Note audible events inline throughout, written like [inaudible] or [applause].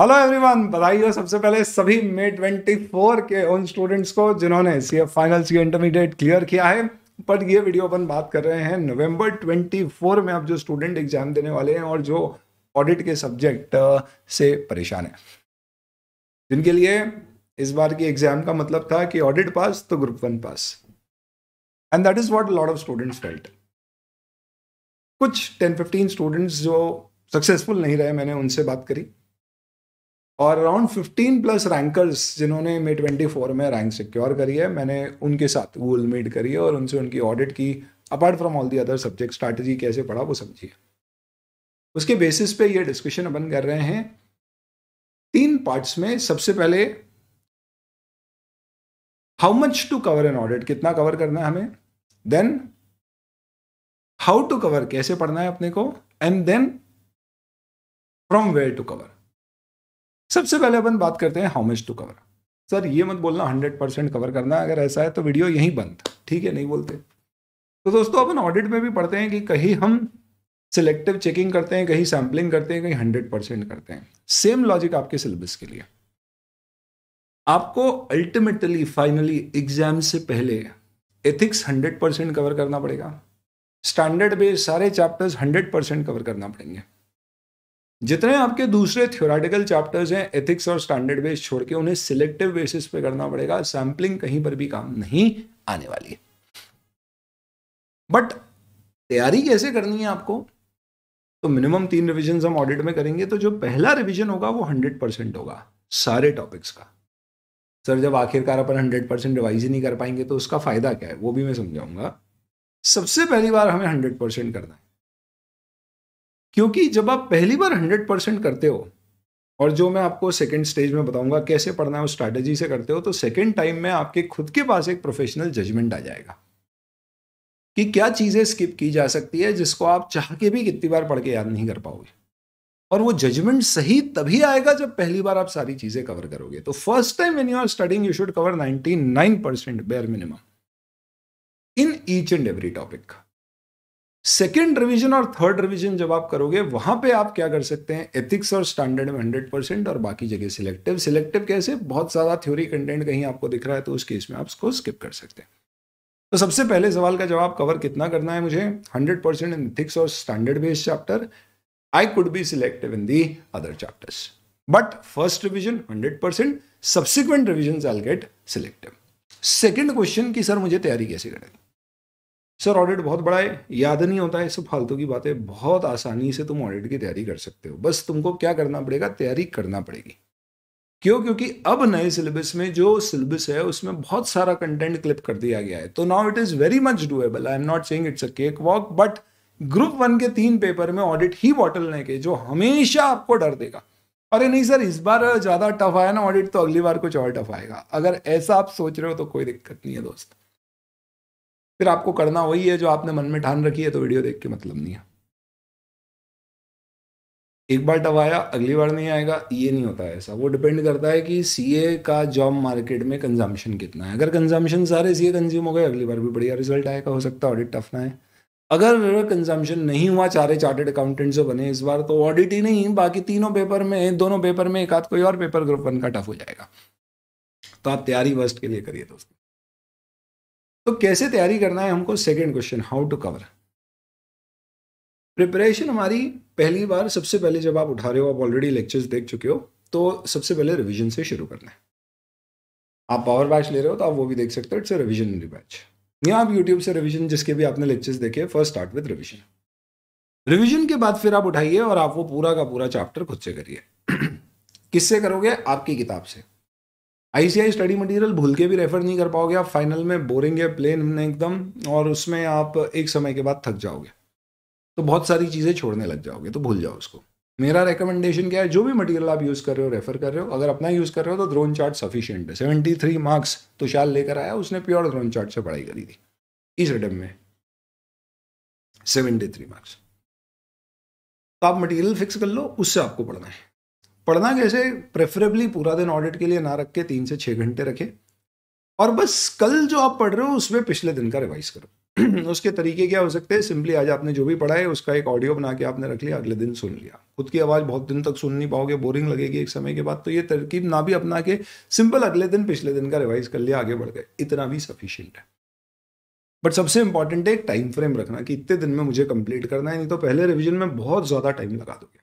hello everyone बधाई हो सबसे पहले सभी मे ट्वेंटी फोर के उन स्टूडेंट्स को जिन्होंने C F final C intermediate clear किया है पर ये वीडियो अपन बात कर रहे हैं नवंबर 24 में आप जो स्टूडेंट एग्जाम देने वाले हैं और जो ऑडिट के सब्जेक्ट uh, से परेशान है जिनके लिए इस बार की एग्जाम का मतलब था कि ऑडिट पास तो group one pass and that is what lot of students felt कुछ टेन फिफ्टीन स्टूडेंट्स जो सक्सेसफुल नहीं रहे मैंने उनसे बात करी और अराउंड फिफ्टीन प्लस रैंकर्स जिन्होंने मे ट्वेंटी फोर में रैंक सिक्योर करी है मैंने उनके साथ गूगल मीट करी है और उनसे उनकी ऑडिट की apart from all the other subject strategy कैसे पढ़ा वो समझिए उसके बेसिस पे ये डिस्कशन अपन कर रहे हैं तीन पार्ट्स में सबसे पहले how much to cover an audit कितना कवर करना है हमें देन हाउ टू कवर कैसे पढ़ना है अपने को and then from where to cover सबसे पहले अपन बात करते हैं how much to cover sir ये मत बोलना हंड्रेड परसेंट कवर करना अगर ऐसा है तो वीडियो यहीं बंद ठीक है नहीं बोलते तो दोस्तों अपन ऑडिट में भी पढ़ते हैं कि कहीं हम सिलेक्टिव चेकिंग करते हैं कहीं सैम्पलिंग करते हैं कहीं हंड्रेड परसेंट करते हैं सेम लॉजिक आपके सिलेबस के लिए आपको अल्टीमेटली फाइनली एग्जाम से पहले एथिक्स हंड्रेड परसेंट कवर करना पड़ेगा स्टैंडर्ड बेस सारे चैप्टर्स हंड्रेड परसेंट कवर करना पड़ेंगे जितने आपके दूसरे थ्योराटिकल चैप्टर्स हैं एथिक्स और स्टैंडर्ड बेस छोड़ के उन्हें सिलेक्टिव बेसिस पे करना पड़ेगा सैम्पलिंग कहीं पर भी काम नहीं आने वाली है बट तैयारी कैसे करनी है आपको तो मिनिमम तीन रिविजन हम ऑडिट में करेंगे तो जो पहला रिविजन होगा वो हंड्रेड परसेंट होगा सारे टॉपिक्स का सर जब आखिरकार अपन हंड्रेड परसेंट रिवाइज ही नहीं कर पाएंगे तो उसका फायदा क्या है वो भी मैं समझाऊंगा सबसे पहली बार हमें हंड्रेड परसेंट करना है क्योंकि जब आप पहली बार हंड्रेड परसेंट करते हो और जो मैं आपको सेकेंड स्टेज में बताऊंगा कैसे पढ़ना है उस स्ट्रैटेजी से करते हो तो सेकेंड टाइम में आपके खुद के पास एक प्रोफेशनल जजमेंट आ जाएगा कि क्या चीज़ें स्किप की जा सकती है जिसको आप चाह के भी कितनी बार पढ़ के याद नहीं कर पाओगे और वो जजमेंट सही तभी आएगा जब पहली बार आप सारी चीज़ें कवर करोगे तो first time in you studying you should cover ninety nine percent bare minimum in each and every topic का सेकेंड रिविजन और थर्ड रिविजन जब आप करोगे वहां पे आप क्या कर सकते हैं एथिक्स और स्टैंडर्ड में हंड्रेड परसेंट और बाकी जगह सिलेक्टिव सिलेक्टिव कैसे बहुत ज़्यादा थ्योरी कंटेंट कहीं आपको दिख रहा है तो उस केस में आप उसको स्किप कर सकते हैं तो सबसे पहले सवाल का जवाब कवर कितना करना है मुझे हंड्रेड परसेंट इन एथिक्स और standard based chapter I could be selective in the other chapters but first revision hundred percent subsequent revision I get selective second question की सर मुझे तैयारी कैसे करें सर ऑडिट बहुत बड़ा है याद नहीं होता है सब फालतू की बातें बहुत आसानी से तुम ऑडिट की तैयारी कर सकते हो बस तुमको क्या करना पड़ेगा तैयारी करना पड़ेगी क्यों क्योंकि अब नए सिलेबस में जो सिलेबस है उसमें बहुत सारा कंटेंट क्लिप कर दिया गया है तो now it is very much doable I am not saying it's a cake walk but group one के तीन पेपर में ऑडिट ही बॉटल के जो हमेशा आपको डर देगा अरे नहीं सर इस बार ज़्यादा टफ आया ना ऑडिट तो अगली बार कुछ और टफ आएगा अगर ऐसा आप सोच रहे हो तो कोई दिक्कत नहीं है दोस्त फिर आपको करना वही है जो आपने मन में ठान रखी है तो वीडियो देख के मतलब नहीं है एक बार टब आया अगली बार नहीं आएगा ये नहीं होता है ऐसा वो डिपेंड करता है कि सीए का जॉब मार्केट में कंजम्पशन कितना है अगर कंजम्पशन सारे सीए कंज्यूम हो गए अगली बार भी बढ़िया रिजल्ट आएगा हो सकता है ऑडिट टफ ना है अगर कंजम्पशन नहीं हुआ चारे चार्टेड अकाउंटेंट जो बने इस बार तो ऑडिट ही नहीं बाकी तीनों पेपर में दोनों पेपर में एक आध कोई और पेपर ग्रुप वन का टफ हो जाएगा तो आप तैयारी वर्स्ट के लिए करिए दोस्तों तो कैसे तैयारी करना है हमको second question how to cover preparation हमारी पहली बार सबसे पहले जब आप उठा रहे हो आप ऑलरेडी लेक्चर्स देख चुके हो तो सबसे पहले रिवीजन से शुरू करना है आप पावर बैच ले रहे हो तो आप वो भी देख सकते हो इट्स रिविजन बैच या आप यूट्यूब से रिविजन जिसके भी आपने लेक्चर्स देखे first start with revision revision के बाद फिर आप उठाइए और आप वो पूरा का पूरा चैप्टर खुद से करिए [clears throat] किससे करोगे आपकी किताब से आईसीआई स्टडी मटेरियल भूल के भी रेफर नहीं कर पाओगे आप फाइनल में बोरिंग है प्लेन एकदम और उसमें आप एक समय के बाद थक जाओगे तो बहुत सारी चीज़ें छोड़ने लग जाओगे तो भूल जाओ उसको मेरा रिकमेंडेशन क्या है जो भी मटेरियल आप यूज़ कर रहे हो रेफर कर रहे हो अगर अपना यूज़ कर रहे हो तो ड्रोन चार्ट सफिशियंट है सेवेंटी थ्री मार्क्स तुषाल लेकर आया उसने प्योर ड्रोन चार्ट से पढ़ाई करी थी इस अटम में सेवेंटी थ्री मार्क्स तो आप मटेरियल फिक्स कर लो उससे आपको पढ़ना है पढ़ना कैसे प्रेफरेबली पूरा दिन ऑडिट के लिए ना रख के तीन से छः घंटे रखें और बस कल जो आप पढ़ रहे हो उसमें पिछले दिन का रिवाइज करो [clears throat] उसके तरीके क्या हो सकते हैं सिंपली आज आपने जो भी पढ़ा है उसका एक ऑडियो बना के आपने रख लिया अगले दिन सुन लिया खुद की आवाज़ बहुत दिन तक सुन नहीं पाओगे बोरिंग लगेगी एक समय के बाद तो ये तरकीब ना भी अपना के सिंपल अगले दिन पिछले दिन का रिवाइज कर लिया आगे बढ़ गए इतना भी सफिशियंट है बट सबसे इंपॉर्टेंट है एक टाइम फ्रेम रखना कि इतने दिन में मुझे कंप्लीट करना है नहीं तो पहले रिविजन में बहुत ज़्यादा टाइम लगा दोगे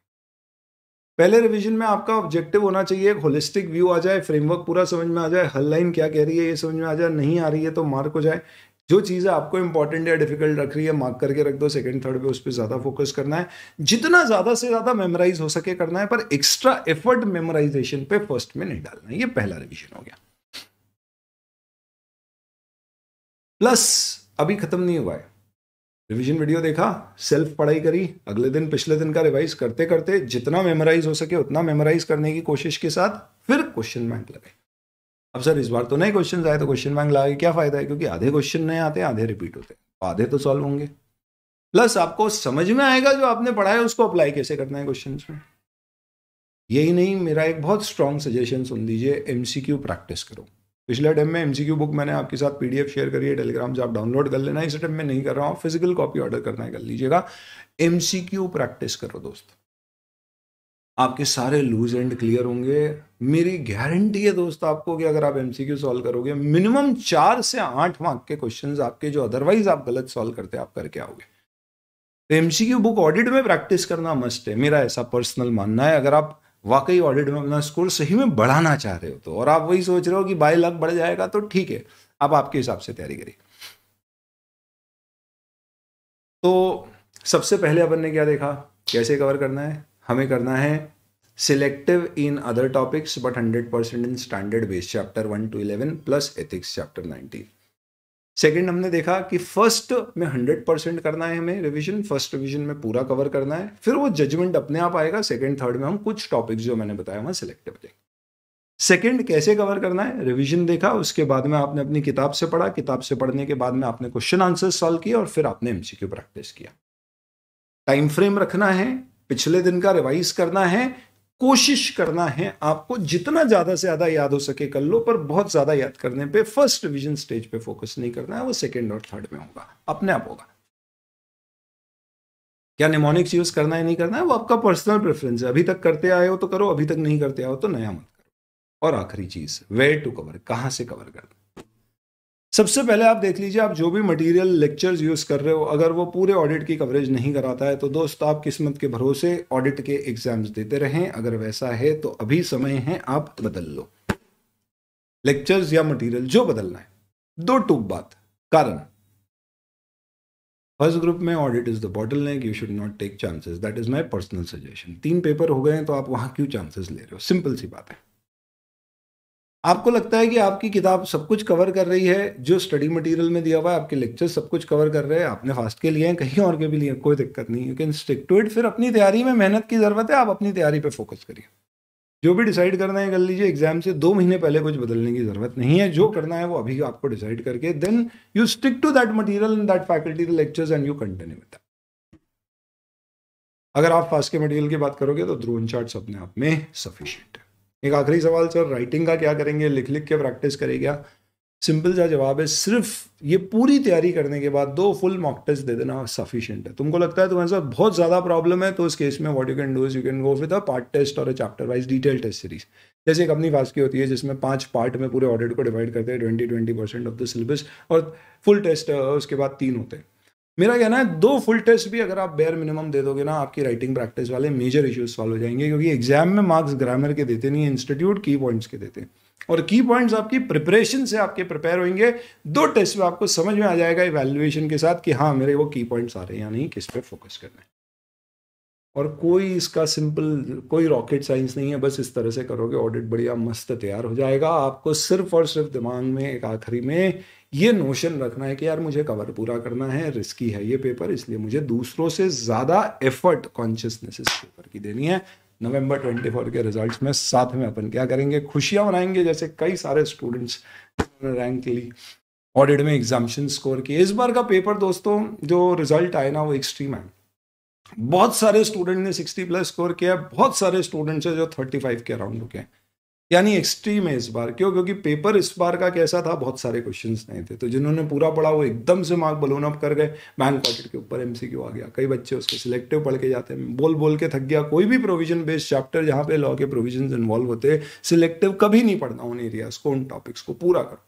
पहले रिवीजन में आपका ऑब्जेक्टिव होना चाहिए एक होलिस्टिक व्यू आ जाए फ्रेमवर्क पूरा समझ में आ जाए हर लाइन क्या कह रही है ये समझ में आ जाए नहीं आ रही है तो मार्क हो जाए जो चीज़ें आपको इंपॉर्टेंट या डिफिकल्ट रख रही है मार्क करके रख दो सेकंड थर्ड पे उस पर ज़्यादा फोकस करना है जितना ज़्यादा से ज़्यादा मेमोराइज हो सके करना है पर एक्स्ट्रा एफर्ट मेमोराइजेशन पे फर्स्ट में नहीं डालना है ये पहला रिविजन हो गया प्लस अभी ख़त्म नहीं हुआ है रिवीजन वीडियो देखा सेल्फ पढ़ाई करी अगले दिन पिछले दिन का रिवाइज करते करते जितना मेमोराइज हो सके उतना मेमोराइज करने की कोशिश के साथ फिर क्वेश्चन बैंक लगाए अब सर इस बार तो नए क्वेश्चन आए तो क्वेश्चन बैंक लगा के क्या फायदा है क्योंकि आधे क्वेश्चन नए आते हैं आधे रिपीट होते हैं तो आधे तो सॉल्व होंगे प्लस आपको समझ में आएगा जो आपने पढ़ा है उसको अप्लाई कैसे करना है क्वेश्चन में यही नहीं मेरा एक बहुत स्ट्रॉन्ग सजेशन सुन लीजिए एमसीक्यू प्रैक्टिस करो पिछले टाइम में एमसीक्यू बुक मैंने आपके साथ पीडीएफ शेयर करी है टेलीग्राम से आप डाउनलोड कर लेना इस टाइम में नहीं कर रहा हूँ फिजिकल कॉपी ऑर्डर करना है कर लीजिएगा एमसीक्यू प्रैक्टिस करो दोस्त आपके सारे लूज एंड क्लियर होंगे मेरी गारंटी है दोस्त आपको कि अगर आप एमसीक्यू सॉल्व करोगे मिनिमम चार से आठ मार्क के क्वेश्चन आपके जो अदरवाइज आप गलत सॉल्व करते आप करके आओगे तो एमसीक्यू बुक ऑडिट में प्रैक्टिस करना मस्ट है मेरा ऐसा पर्सनल मानना है अगर आप वाकई ऑडिट में अपना स्कोर सही में बढ़ाना चाह रहे हो तो और आप वही सोच रहे हो कि बाई लाख बढ़ जाएगा तो ठीक है आप आपके हिसाब से तैयारी करिए तो सबसे पहले अपन ने क्या देखा कैसे कवर करना है हमें करना है selective in other topics but hundred percent in standard based chapter one two eleven plus ethics chapter nineteen second हमने देखा कि फर्स्ट में हंड्रेड परसेंट करना है हमें रिवीजन फर्स्ट रिवीजन में पूरा कवर करना है फिर वो जजमेंट अपने आप आएगा सेकेंड थर्ड में हम कुछ टॉपिक्स जो मैंने बताया वहाँ सेलेक्ट करेंगे सेकेंड कैसे कवर करना है रिवीजन देखा उसके बाद में आपने अपनी किताब से पढ़ा किताब से पढ़ने के बाद में आपने क्वेश्चन आंसर सॉल्व किया और फिर आपने एमसीक्यू प्रैक्टिस किया टाइम फ्रेम रखना है पिछले दिन का रिवाइज करना है कोशिश करना है आपको जितना ज्यादा से ज्यादा याद हो सके कर लो पर बहुत ज्यादा याद करने पे फर्स्ट रिवीजन स्टेज पे फोकस नहीं करना है वो सेकेंड और थर्ड में होगा अपने आप होगा क्या निमोनिक्स यूज करना है नहीं करना है वो आपका पर्सनल प्रेफरेंस है अभी तक करते आए हो तो करो अभी तक नहीं करते आए हो तो नया मत करो और आखिरी चीज वेयर टू कवर कहां से कवर करना सबसे पहले आप देख लीजिए आप जो भी मटेरियल लेक्चर्स यूज़ कर रहे हो अगर वो पूरे ऑडिट की कवरेज नहीं कराता है तो दोस्त आप किस्मत के भरोसे ऑडिट के एग्जाम्स देते रहें अगर वैसा है तो अभी समय है आप बदल लो लेक्चर्स या मटेरियल जो बदलना है दो टूक बात कारण फर्स्ट ग्रुप में audit is the bottleneck you should not take chances that is my personal suggestion तीन पेपर हो गए हैं तो आप वहां क्यों चांसेस ले रहे हो सिंपल सी बात है आपको लगता है कि आपकी किताब सब कुछ कवर कर रही है जो स्टडी मटेरियल में दिया हुआ है आपके लेक्चर सब कुछ कवर कर रहे हैं आपने फास्ट के लिए हैं कहीं और के भी लिए कोई दिक्कत नहीं you can stick to it फिर अपनी तैयारी में मेहनत की ज़रूरत है आप अपनी तैयारी पर फोकस करिए जो भी डिसाइड करना है कर लीजिए एग्जाम से दो महीने पहले कुछ बदलने की ज़रूरत नहीं है जो करना है वो अभी आपको डिसाइड करके then you stick to that material in that faculty lectures and you continue with अगर आप फास्ट के मटेरियल की बात करोगे तो ड्रोन चार्ट अपने आप में सफिशियंट है एक आखिरी सवाल सर राइटिंग का क्या करेंगे लिख लिख के प्रैक्टिस करेगा सिंपल सा जवाब है सिर्फ ये पूरी तैयारी करने के बाद दो फुल मॉक टेस्ट दे देना सफिशियंट है तुमको लगता है तुम्हारे तो साथ बहुत ज़्यादा प्रॉब्लम है तो इस केस में what you can do is you can go with a part test और a chapter wise detail test series जैसे एक अपनी फास्ट की होती है जिसमें पांच पार्ट में पूरे ऑडिट को डिवाइड करते हैं twenty twenty percent of the syllabus और फुल टेस्ट उसके बाद तीन होते हैं मेरा कहना है दो फुल टेस्ट भी अगर आप बेयर मिनिमम दे दोगे ना आपकी राइटिंग प्रैक्टिस वाले मेजर इश्यूज सॉल्व हो जाएंगे क्योंकि एग्जाम में मार्क्स ग्रामर के देते नहीं है इंस्टीट्यूट की पॉइंट्स के देते हैं और की पॉइंट्स आपकी प्रिपरेशन से आपके प्रिपेयर होंगे दो टेस्ट में आपको समझ में आ जाएगा इवेल्युएशन के साथ कि हाँ मेरे वो की पॉइंट्स आ रहे हैं या नहीं किस पे फोकस करना है और कोई इसका सिंपल कोई रॉकेट साइंस नहीं है बस इस तरह से करोगे ऑडिट बढ़िया मस्त तैयार हो जाएगा आपको सिर्फ और सिर्फ दिमाग में एक आखिरी में ये नोशन रखना है कि यार मुझे कवर पूरा करना है रिस्की है ये पेपर इसलिए मुझे दूसरों से ज़्यादा एफर्ट कॉन्शियसनेस इस पेपर की देनी है नवंबर 24 के रिजल्ट्स में साथ में अपन क्या करेंगे खुशियाँ मनाएंगे जैसे कई सारे स्टूडेंट्स रैंक ली ऑडिट में एग्जामेशन स्कोर किए इस बार का पेपर दोस्तों जो रिजल्ट आए ना वो एक्सट्रीम है बहुत सारे स्टूडेंट ने सिक्सटी प्लस स्कोर किया बहुत सारे स्टूडेंट्स हैं जो थर्टी फाइव के अराउंड रुके हैं यानी एक्सट्रीम है इस बार क्यों क्योंकि पेपर इस बार का कैसा था बहुत सारे क्वेश्चन नहीं थे तो जिन्होंने पूरा पढ़ा वो एकदम से मार्क बलून अप कर गए बैंक पॉकेट के ऊपर एमसीक्यू आ गया कई बच्चे उसके सिलेक्टिव पढ़ के जाते हैं बोल बोल के थक गया कोई भी प्रोविजन बेस्ड चैप्टर जहाँ पे लॉ के प्रोविजन इन्वॉल्व होते सिलेक्टिव कभी नहीं पढ़ना उन एरियाज को उन टॉपिक्स को पूरा करो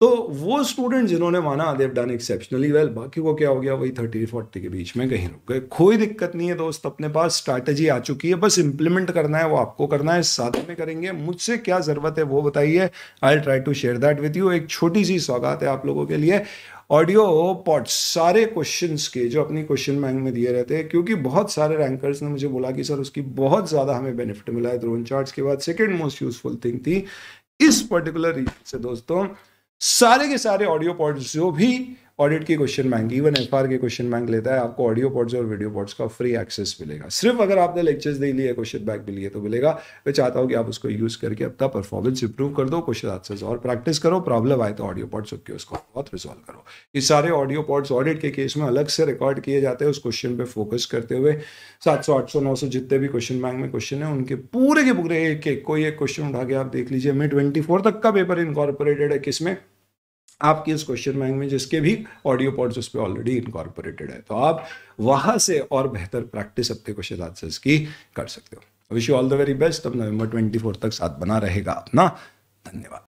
तो वो स्टूडेंट जिन्होंने माना देव डन एक्सेप्शनली वेल बाकी को क्या हो गया वही थर्टी फोर्टी के बीच में कहीं रुक गए कोई दिक्कत नहीं है दोस्त अपने पास स्ट्रैटेजी आ चुकी है बस इंप्लीमेंट करना है वो आपको करना है साथ में करेंगे मुझसे क्या ज़रूरत है वो बताइए I try to share that with you एक छोटी सी सौगात है आप लोगों के लिए ऑडियो पॉट सारे क्वेश्चन के जो अपनी क्वेश्चन बैंक में दिए रहते हैं क्योंकि बहुत सारे रैंकर्स ने मुझे बोला कि सर उसकी बहुत ज़्यादा हमें बेनिफिट मिला है ड्रोन चार्ट के बाद सेकेंड मोस्ट यूजफुल थिंग थी इस पर्टिकुलर रीजन से दोस्तों सारे के सारे ऑडियो पॉइंट्स जो भी ऑडिट के क्वेश्चन बैंक इवन एफ के क्वेश्चन बैंक लेता है आपको ऑडियो पॉड्स और वीडियो पॉड्स का फ्री एक्सेस मिलेगा सिर्फ अगर आपने लेक्चर्स दे लिए क्वेश्चन बैंक भी लिए तो मिलेगा मैं चाहता हूँ कि आप उसको यूज़ करके अपना परफॉर्मेंस इंप्रूव कर दो क्वेश्चन आंसर और प्रैक्टिस करो प्रॉब्लम आए तो ऑडियो पॉड्स के उसको बहुत रिजॉल्व करो ये सारे ऑडियो पॉड्स ऑडिट के केस में अलग से रिकॉर्ड किए जाते हैं उस क्वेश्चन पर फोकस करते हुए सात सौ आठ सौ नौ सौ जितने भी क्वेश्चन बैंक में क्वेश्चन है उनके पूरे के पूरे एक एक कोई एक क्वेश्चन उठा के आप देख लीजिए मे ट्वेंटी फोर तक का पेपर इनकॉर्पोरेटेड है किसमें आपकी इस क्वेश्चन बैंक में जिसके भी ऑडियो पॉड्स उस पर ऑलरेडी इनकॉर्पोरेटेड है तो आप वहां से और बेहतर प्रैक्टिस अपने क्वेश्चन आंसर्स की कर सकते हो wish you all the very best अब नवंबर ट्वेंटी फोर तक साथ बना रहेगा अपना धन्यवाद